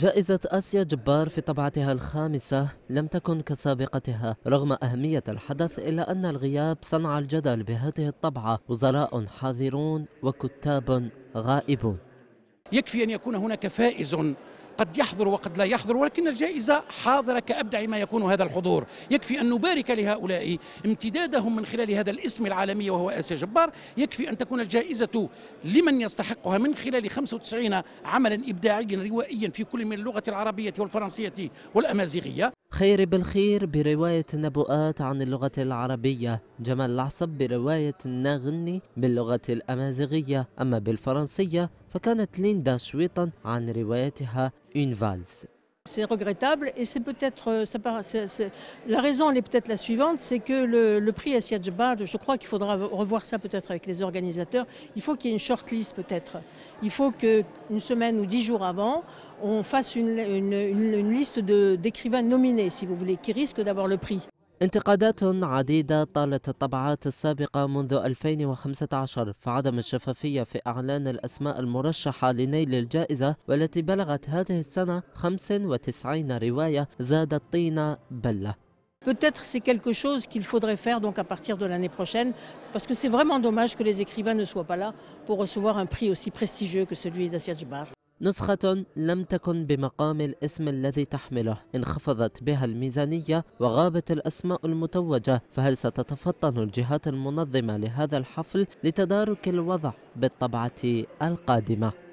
جائزة آسيا جبار في طبعتها الخامسة لم تكن كسابقتها رغم أهمية الحدث إلا أن الغياب صنع الجدل بهذه الطبعة وزراء حاضرون وكتاب غائبون يكفي أن يكون هناك فائز قد يحضر وقد لا يحضر ولكن الجائزة حاضرة كأبدع ما يكون هذا الحضور يكفي أن نبارك لهؤلاء امتدادهم من خلال هذا الاسم العالمي وهو آسيا جبار يكفي أن تكون الجائزة لمن يستحقها من خلال 95 عملا إبداعيا روائيا في كل من اللغة العربية والفرنسية والأمازيغية خير بالخير برواية نبوءات عن اللغة العربية جمال العصب برواية الناغني باللغة الأمازيغية أما بالفرنسية فكانت ليندا شويطا عن روايتها إنفالز C'est regrettable et c'est peut-être euh, la raison elle est peut-être la suivante, c'est que le, prix prix Asiatjba, je crois qu'il faudra revoir ça peut-être avec les organisateurs. Il faut qu'il y ait une shortlist peut-être. Il faut qu'une semaine ou dix jours avant, on fasse une liste d'écrivains nominés, si vous voulez, qui risquent d'avoir le prix. انتقادات عديدة طالت الطبعات السابقة منذ 2015 فعدم الشفافية في أعلان الأسماء المرشحة لنيل الجائزة والتي بلغت هذه السنة 95 رواية زادت طينة بلة Peut-être c'est quelque chose qu'il faudrait faire donc à partir de l'année prochaine, parce que c'est vraiment dommage que les écrivains ne soient pas là pour recevoir un prix aussi prestigieux que celui d'Assia Djibar. نسخة لم تكن بمقام الاسم الذي تحمله انخفضت بها الميزانية وغابت الأسماء المتوجة فهل ستتفطن الجهات المنظمة لهذا الحفل لتدارك الوضع بالطبعة القادمة